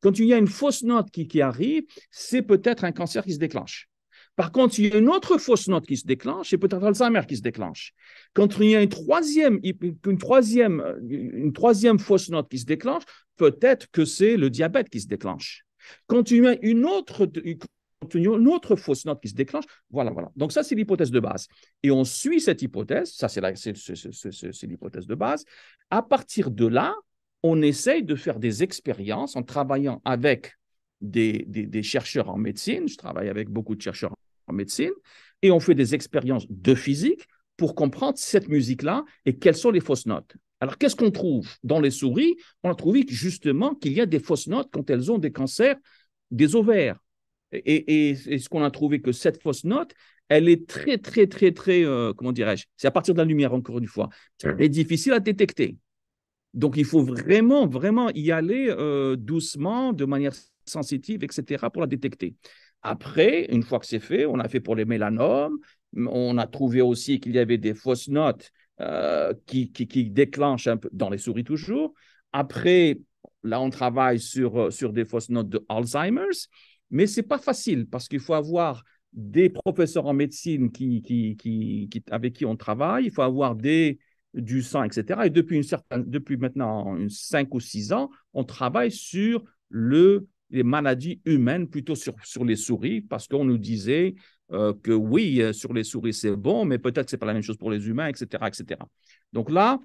quand il y a une fausse note qui, arrive, c'est peut-être un cancer qui se déclenche. Par contre, il y a une autre fausse note qui se déclenche, c'est peut-être Alzheimer qui se déclenche. Quand il y a une troisième, une troisième, une troisième fausse note qui se déclenche, peut-être que c'est le diabète qui se déclenche. Quand il y a une autre, une autre fausse note qui se déclenche, voilà, voilà. Donc ça, c'est l'hypothèse de base. Et on suit cette hypothèse, ça c'est l'hypothèse de base. À partir de là, on essaye de faire des expériences en travaillant avec des, des, chercheurs en médecine. Je travaille avec beaucoup de chercheurs en médecine. Et on fait des expériences de physique pour comprendre cette musique-là et quelles sont les fausses notes. Alors, qu'est-ce qu'on trouve dans les souris On a trouvé justement qu'il y a des fausses notes quand elles ont des cancers des ovaires. Et, ce qu'on a trouvé que cette fausse note, elle est très, très, très, très, euh, comment dirais-je C'est à partir de la lumière, encore une fois. Mmh. elle est difficile à détecter. Donc il faut vraiment, vraiment y aller euh, doucement, de manière sensitive, etc., pour la détecter. Après, une fois que c'est fait, on a fait pour les mélanomes, on a trouvé aussi qu'il y avait des fausses notes euh, qui, qui, déclenchent un peu, dans les souris toujours. Après, là, on travaille sur, euh, sur des fausses notes de Alzheimer's, mais ce n'est pas facile parce qu'il faut avoir des professeurs en médecine qui, qui, qui, avec qui on travaille, il faut avoir des du sang, etc. Et depuis, une certaine, depuis maintenant 5 ou 6 ans, on travaille sur le, les maladies humaines, plutôt sur, sur les souris, parce qu'on nous disait euh, que oui, euh, sur les souris, c'est bon, mais peut-être que ce n'est pas la même chose pour les humains, etc., etc. Donc là,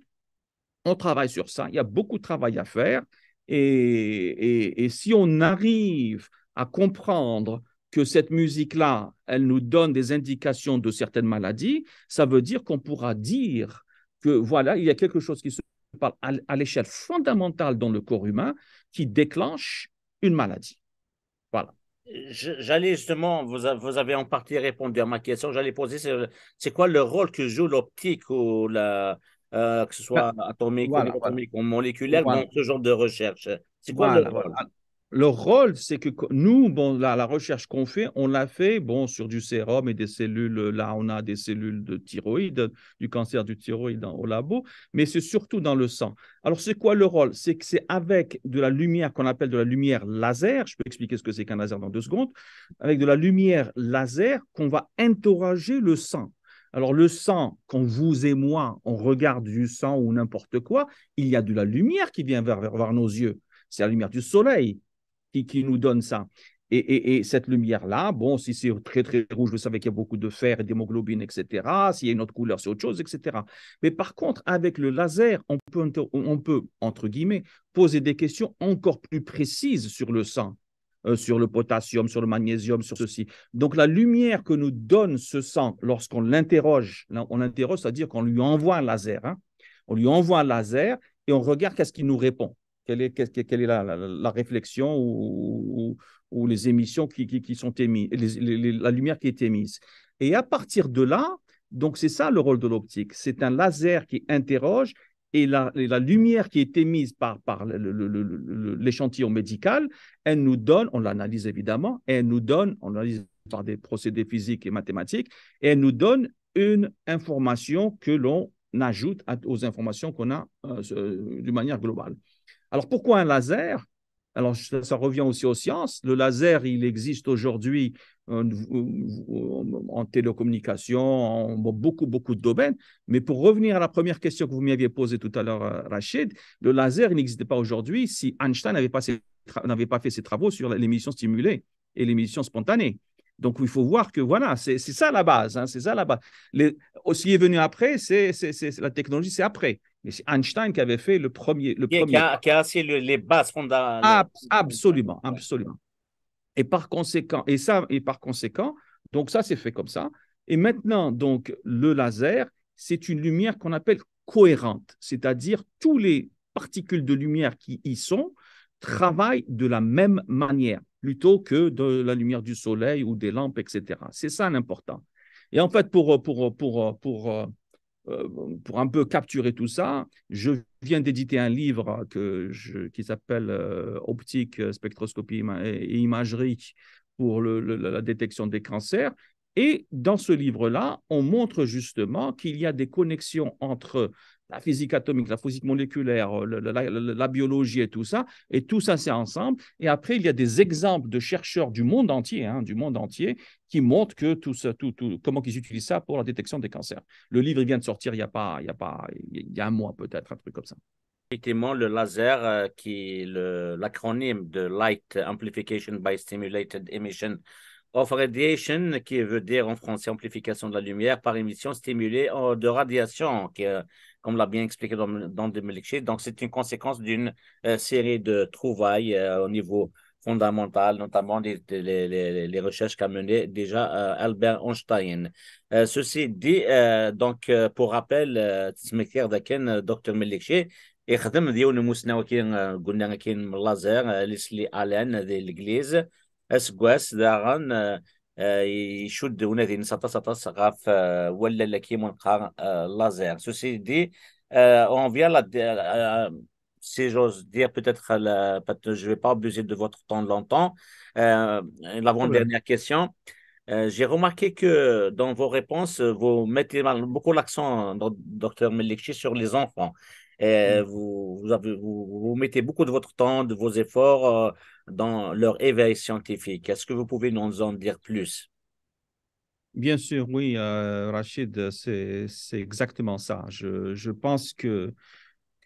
on travaille sur ça. Il y a beaucoup de travail à faire. Et, et, et si on arrive à comprendre que cette musique-là, elle nous donne des indications de certaines maladies, ça veut dire qu'on pourra dire que voilà, il y a quelque chose qui se parle à, l'échelle fondamentale dans le corps humain qui déclenche une maladie. Voilà. J'allais justement, vous, avez en partie répondu à ma question, j'allais poser, c'est quoi le rôle que joue l'optique la, euh, que ce soit ben, atomique, ou, moléculaire, dans ce genre de recherche C'est quoi leur rôle, c'est que nous, bon, la, la recherche qu'on fait, on l'a fait bon, sur du sérum et des cellules. Là, on a des cellules de thyroïde, du cancer du thyroïde au labo, mais c'est surtout dans le sang. Alors, c'est quoi le rôle C'est que c'est avec de la lumière qu'on appelle de la lumière laser. Je peux expliquer ce que c'est qu'un laser dans deux secondes. Avec de la lumière laser qu'on va interroger le sang. Alors le sang, quand vous et moi, on regarde du sang ou n'importe quoi, il y a de la lumière qui vient vers nos yeux. C'est la lumière du soleil, qui, qui nous donne ça. Et, et, cette lumière-là, bon, si c'est très très rouge, vous savez qu'il y a beaucoup de fer, et d'hémoglobine, etc. S'il y a une autre couleur, c'est autre chose, etc. Mais par contre, avec le laser, on peut, on peut, entre guillemets, poser des questions encore plus précises sur le sang, euh, sur le potassium, sur le magnésium, sur ceci. Donc la lumière que nous donne ce sang lorsqu'on l'interroge, on l'interroge, c'est-à-dire qu'on lui envoie un laser, hein. on lui envoie un laser et on regarde qu'est-ce qu'il nous répond. Quelle est, la, réflexion ou, les émissions qui, sont émises, la lumière qui est émise Et à partir de là, donc c'est ça le rôle de l'optique. C'est un laser qui interroge et la, lumière qui est émise par, par l'échantillon médical, elle nous donne, on l'analyse évidemment, elle nous donne, on l'analyse par des procédés physiques et mathématiques, et elle nous donne une information que l'on ajoute aux informations qu'on a euh, euh, d'une manière globale. Alors pourquoi un laser alors, ça revient aussi aux sciences. Le laser, il existe aujourd'hui euh, en télécommunication, en beaucoup, beaucoup de domaines. Mais pour revenir à la première question que vous m'aviez posée tout à l'heure, euh, Rachid, le laser, il n'existait pas aujourd'hui si Einstein n'avait pas, fait ses travaux sur l'émission stimulée et l'émission spontanée. Donc, il faut voir que voilà, c'est ça la base. c'est ça la base. Hein, les, ce qui est venu après, c'est la technologie, c'est après. Mais c'est Einstein qui avait fait le premier. Le qui, a, qui les bases fondamentales. Ah, absolument, absolument. Et par conséquent, et ça, et par conséquent, donc ça, c'est fait comme ça. Et maintenant, donc, le laser, c'est une lumière qu'on appelle cohérente, c'est-à-dire tous les particules de lumière qui y sont travaillent de la même manière, plutôt que de la lumière du soleil ou des lampes, etc. C'est ça l'important. Et en fait, pour, pour, pour, pour, euh, euh, pour un peu capturer tout ça, je viens d'éditer un livre qui s'appelle euh, Optique, euh, spectroscopie et imagerie pour la détection des cancers. Et dans ce livre-là, on montre justement qu'il y a des connexions entre la physique atomique, la physique moléculaire, la, biologie et tout ça, et tout ça c'est ensemble. Et après, il y a des exemples de chercheurs du monde entier, hein, du monde entier, qui montrent que tout ça, tout, tout, comment ils utilisent ça pour la détection des cancers. Le livre vient de sortir il y a pas, il y a pas, il y a un mois peut-être, un truc comme ça. Effectivement, le laser, euh, qui est l'acronyme de Light Amplification by Stimulated Emission, of radiation, qui veut dire en français amplification de la lumière par émission stimulée de radiation, euh, comme l'a bien expliqué dans, de Donc, c'est une conséquence d'une euh, série de trouvailles euh, au niveau fondamental, notamment les, les, recherches qu'a menées déjà Albert Einstein. ceci dit, donc, pour rappel, Daken, Dr. يخدم قلنا l'Église, Ceci dit, euh، on vient euh، si j'ose dire, peut-être euh, je ne vais pas abuser de votre temps longtemps. L'avant-dernière question. J'ai remarqué que dans vos réponses, vous mettez beaucoup l'accent, docteur Melikchi, sur les enfants. Et mm. vous, avez, vous, vous, mettez beaucoup de votre temps, de vos efforts dans leur éveil scientifique. Est-ce que vous pouvez nous en dire plus Bien sûr, oui, euh, Rachid, c'est exactement ça. Je, pense que,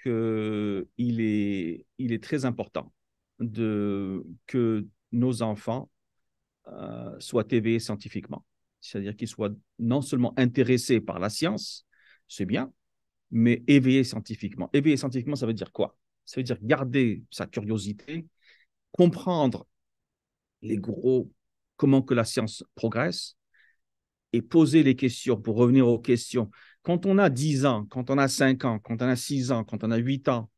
que il, est, il est très important de, que nos enfants euh, soient éveillés scientifiquement. C'est-à-dire qu'ils soient non seulement intéressés par la science, c'est bien, mais éveillés scientifiquement. Éveillés scientifiquement, ça veut dire quoi Ça veut dire garder sa curiosité, comprendre les gros, comment que la science progresse, et poser les questions pour revenir aux questions. Quand on a 10 ans, quand on a 5 ans, quand on a 6 ans, quand on a 8 ans,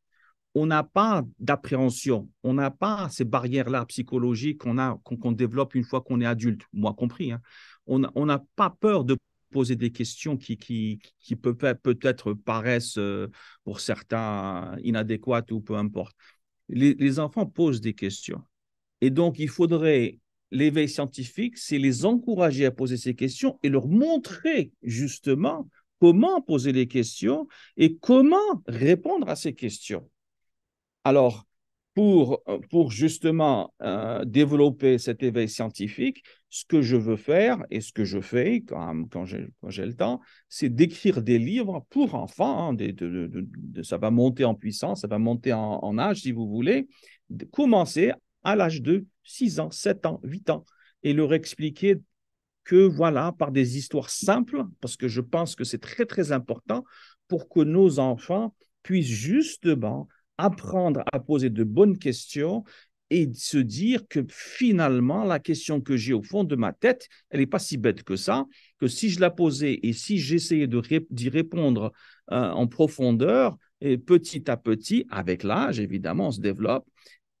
on n'a pas d'appréhension, on n'a pas ces barrières-là psychologiques qu'on a, qu'on développe une fois qu'on est adulte, moi compris. Hein. On n'a pas peur de poser des questions qui, qui, qui peut-être paraissent euh, pour certains inadéquates ou peu importe les, enfants posent des questions. Et donc, il faudrait l'éveil scientifique, c'est les encourager à poser ces questions et leur montrer justement comment poser les questions et comment répondre à ces questions. Alors, pour, euh, pour justement euh, développer cet éveil scientifique, ce que je veux faire et ce que je fais quand, quand j'ai le temps, c'est d'écrire des livres pour enfants. Hein, de, ça va monter en puissance, ça va monter en, en âge, si vous voulez. Commencer à l'âge de 6 ans, 7 ans, 8 ans et leur expliquer que voilà, par des histoires simples, parce que je pense que c'est très très important pour que nos enfants puissent justement apprendre à poser de bonnes questions et se dire que finalement, la question que j'ai au fond de ma tête, elle n'est pas si bête que ça, que si je la posais et si j'essayais d'y répondre euh, en profondeur, et petit à petit, avec l'âge, évidemment, on se développe,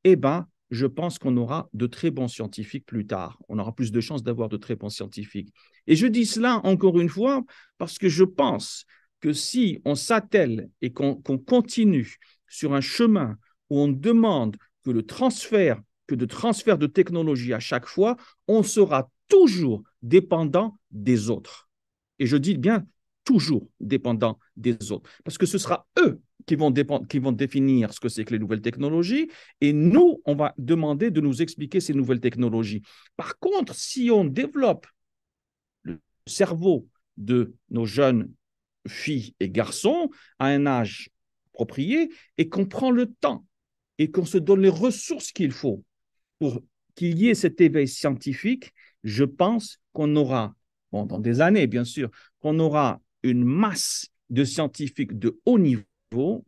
eh ben, je pense qu'on aura de très bons scientifiques plus tard. On aura plus de chances d'avoir de très bons scientifiques. Et je dis cela encore une fois parce que je pense que si on s'attelle et qu'on continue sur un chemin où on demande que le transfert, que de transfert de technologie à chaque fois, on sera toujours dépendant des autres. Et je dis bien toujours dépendant des autres, parce que ce sera eux qui vont, qui vont définir ce que c'est que les nouvelles technologies, et nous, on va demander de nous expliquer ces nouvelles technologies. Par contre, si on développe le cerveau de nos jeunes filles et garçons à un âge approprié et qu'on prend le temps et qu'on se donne les ressources qu'il faut pour qu'il y ait cet éveil scientifique, je pense qu'on aura, bon, dans des années bien sûr, qu'on aura une masse de scientifiques de haut niveau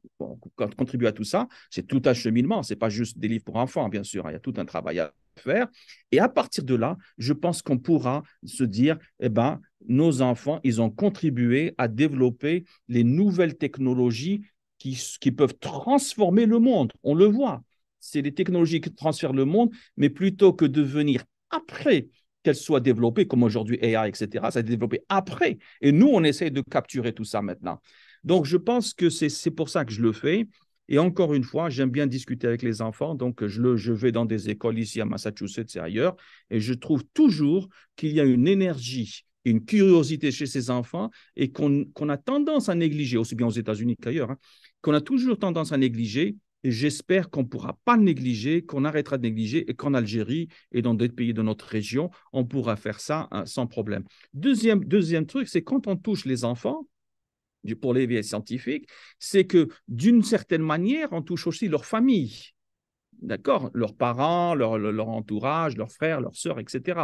qui contribuer à tout ça, c'est tout un cheminement, c'est pas juste des livres pour enfants, bien sûr, hein, il y a tout un travail à faire. Et à partir de là, je pense qu'on pourra se dire, eh ben, nos enfants, ils ont contribué à développer les nouvelles technologies qui, peuvent transformer le monde. On le voit. C'est les technologies qui transfèrent le monde, mais plutôt que de venir après qu'elles soient développées, comme aujourd'hui AI, etc. Ça a été développé après. Et nous, on essaye de capturer tout ça maintenant. Donc, je pense que c'est pour ça que je le fais. Et encore une fois, j'aime bien discuter avec les enfants. Donc, je, le, je vais dans des écoles ici à Massachusetts et ailleurs. Et je trouve toujours qu'il y a une énergie, une curiosité chez ces enfants et qu'on a tendance à négliger, aussi bien aux États-Unis qu'ailleurs, hein, qu'on a toujours tendance à négliger. Et j'espère qu'on ne pourra pas négliger, qu'on arrêtera de négliger et qu'en Algérie et dans d'autres pays de notre région, on pourra faire ça hein, sans problème. Deuxième, deuxième truc, c'est quand on touche les enfants, pour les vieilles scientifiques, c'est que d'une certaine manière, on touche aussi leur famille. D'accord Leurs parents, leur, leur entourage, leurs frères, leurs sœurs, etc.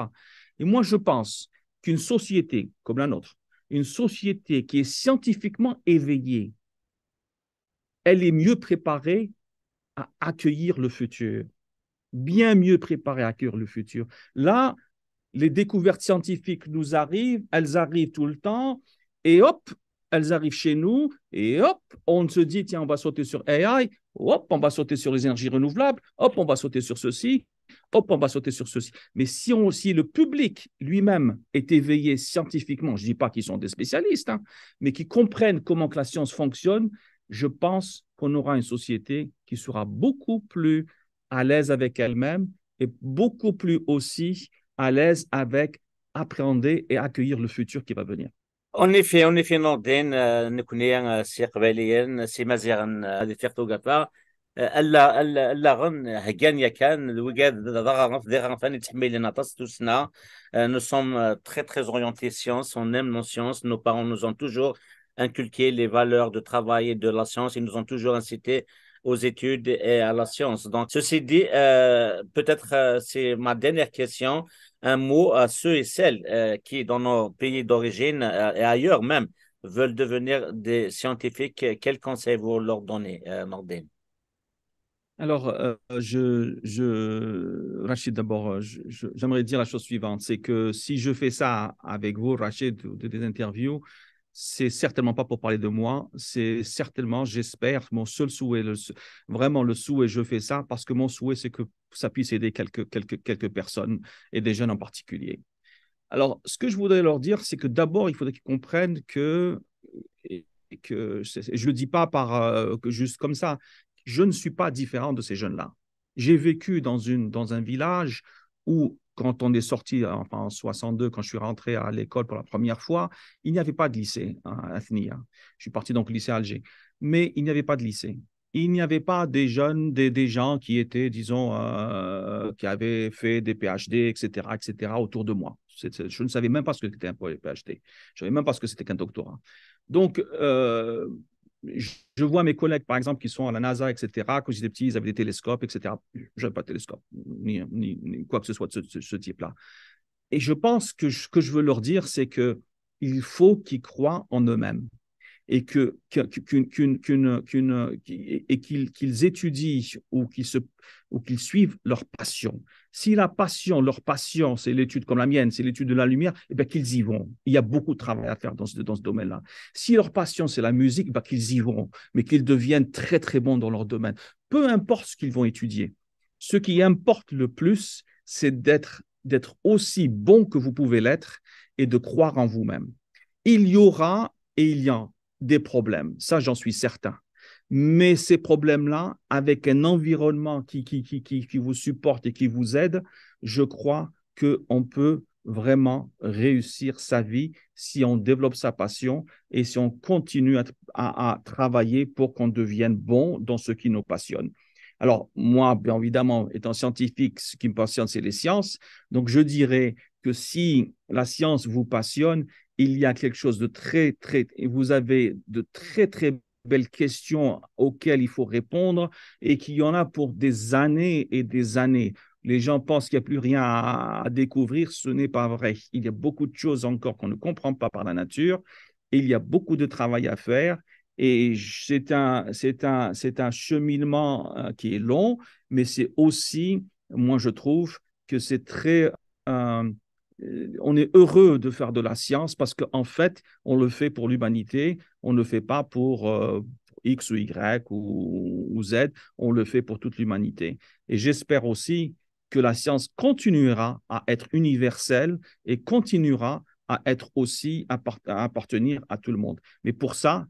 Et moi, je pense qu'une société comme la nôtre, une société qui est scientifiquement éveillée, elle est mieux préparée à accueillir le futur, bien mieux préparée à accueillir le futur. Là, les découvertes scientifiques nous arrivent, elles arrivent tout le temps, et hop, elles arrivent chez nous, et hop, on se dit, tiens, on va sauter sur AI, hop, on va sauter sur les énergies renouvelables, hop, on va sauter sur ceci, hop, on va sauter sur ceci. Mais si, on, le public lui-même est éveillé scientifiquement, je ne dis pas qu'ils sont des spécialistes, hein, mais qu'ils comprennent comment la science fonctionne, je pense qu'on aura une société qui sera beaucoup plus à l'aise avec elle-même et beaucoup plus aussi à l'aise avec appréhender et accueillir le futur qui va venir. En effet, en effet, euh, euh, euh, nous sommes très, très orientés sciences. On aime nos sciences. Nos parents nous ont toujours inculquer les valeurs de travail et de la science. Ils nous ont toujours incité aux études et à la science. Donc, ceci dit, euh, peut-être euh, c'est ma dernière question, un mot à ceux et celles euh, qui, dans nos pays d'origine et ailleurs même, veulent devenir des scientifiques. Quel conseil vous leur donnez, Nordine alors, je, je, Rachid, d'abord, j'aimerais dire la chose suivante, c'est que si je fais ça avec vous, Rachid, des interviews, c'est certainement pas pour parler de moi. C'est certainement, j'espère, mon seul souhait, vraiment le souhait, je fais ça parce que mon souhait, c'est que ça puisse aider quelques, quelques, quelques personnes et des jeunes en particulier. Alors, ce que je voudrais leur dire, c'est que d'abord, il faudrait qu'ils comprennent que, et que je ne le dis pas par, euh, juste comme ça, je ne suis pas différent de ces jeunes-là. J'ai vécu dans, une, dans un village où quand on est sorti euh, en, 62, quand je suis rentré à l'école pour la première fois, il n'y avait pas de lycée hein, à Athnia. Hein. Je suis parti donc au lycée Alger. Mais il n'y avait pas de lycée. Il n'y avait pas des jeunes, des, gens qui étaient, disons, euh, qui avaient fait des PhD, etc., etc., autour de moi. je ne savais même pas ce que c'était un PhD. Je ne savais même pas ce que c'était qu'un doctorat. Donc, euh, je vois mes collègues, par exemple, qui sont à la NASA, etc., quand étaient petits, ils avaient des télescopes, etc. Je n'avais pas de télescope, ni, quoi que ce soit de ce, ce type-là. Et je pense que ce que je veux leur dire, c'est qu'il faut qu'ils croient en eux-mêmes et que qu'une qu'une qu et qu'ils étudient ou qu'ils se ou qu'ils suivent leur passion. Si la passion, leur passion, c'est l'étude comme la mienne, c'est l'étude de la lumière, eh bien qu'ils y vont. Il y a beaucoup de travail à faire dans ce, dans ce domaine-là. Si leur passion, c'est la musique, eh qu'ils y vont, mais qu'ils deviennent très, très bons dans leur domaine. Peu importe ce qu'ils vont étudier. Ce qui importe le plus, c'est d'être d'être aussi bon que vous pouvez l'être et de croire en vous-même. Il y aura et il y a des problèmes, ça j'en suis certain. Mais ces problèmes-là, avec un environnement qui, qui, qui, qui, vous supporte et qui vous aide, je crois qu'on peut vraiment réussir sa vie si on développe sa passion et si on continue à travailler pour qu'on devienne bon dans ce qui nous passionne. Alors, moi, bien évidemment, étant scientifique, ce qui me passionne, c'est les sciences. Donc, je dirais que si la science vous passionne, il y a quelque chose de très, très, vous avez de très, très belles questions auxquelles il faut répondre et qu'il y en a pour des années et des années. Les gens pensent qu'il n'y a plus rien à, découvrir, ce n'est pas vrai. Il y a beaucoup de choses encore qu'on ne comprend pas par la nature et il y a beaucoup de travail à faire. Et c'est un, c'est un, c'est un cheminement euh, qui est long, mais c'est aussi, moi je trouve, que c'est très, euh, euh, on est heureux de faire de la science parce qu'en fait, on le fait pour l'humanité, on ne le fait pas pour, euh, X ou Y ou, Z, on le fait pour toute l'humanité. Et j'espère aussi que la science continuera à être universelle et continuera à être aussi à appartenir à tout le monde. Mais pour ça,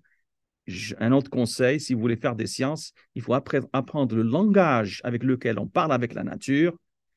un autre conseil, si vous voulez faire des sciences, il faut apprendre le langage avec lequel on parle avec la nature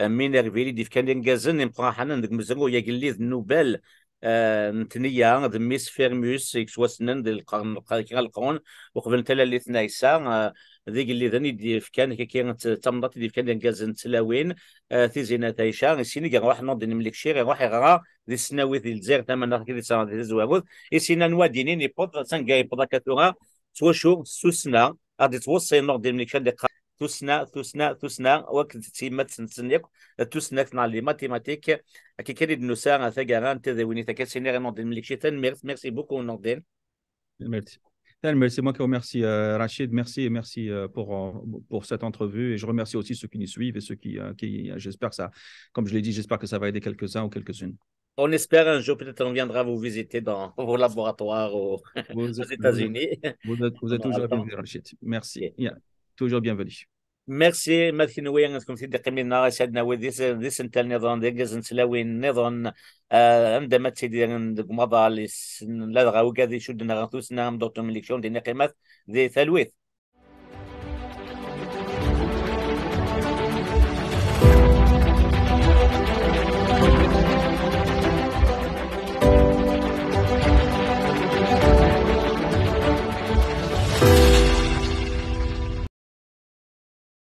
مينيرفي اللي ديف كان ينجزن ينقازن يمقراحن ديك مزرو يقلي نوبل آه، نتنيا ميس فيرموس يكسوا سنن ديال القرن القرن وقبل تلا اللي ثنايسا آه، ذيك اللي ذني ديف كان كي تمضات ديف كان ينجزن تلاوين في آه، تيزينا تايشا يسيني راح نوض نملك شي راح يغرى دي السناوي ديال الجزائر تمنا كي تسنا ديال الزواغوت يسينا نوادينين يبوض سان كاي بوضا كاتورا توشور سوسنا غادي توصي نوض نملك شي تسنى تسنى تسنى وقت تسيمة تسنسنيك تسنى تنالي ماتيماتيك كي كان النساء ثقران تذويني تكاسيني غير نوضين مليكشي تن merci Merci beaucoup, Nordin. Merci. C'est moi qui remercie euh, Rachid. Merci, merci pour, pour cette entrevue. Et je remercie aussi ceux qui nous suivent et ceux qui, euh، qui euh، j'espère ça, comme je l'ai dit, j'espère que ça va aider quelques-uns ou quelques-unes. On espère un jour, peut-être on viendra vous visiter dans [laughs] vos laboratoires [laughs] aux, États-Unis. Vous êtes, toujours bienvenu, Rachid. Merci. Toujours bienvenu. ميرسي ما كنوي انكم تيدقي لنا سادنا وديس ديس انت النظام ديكاز نتلاوي النظام عندما تيدير مضى لا دغا وكادي شدنا غنثوسنا دوتوم ليكشون دينا قيمات ذي تلويث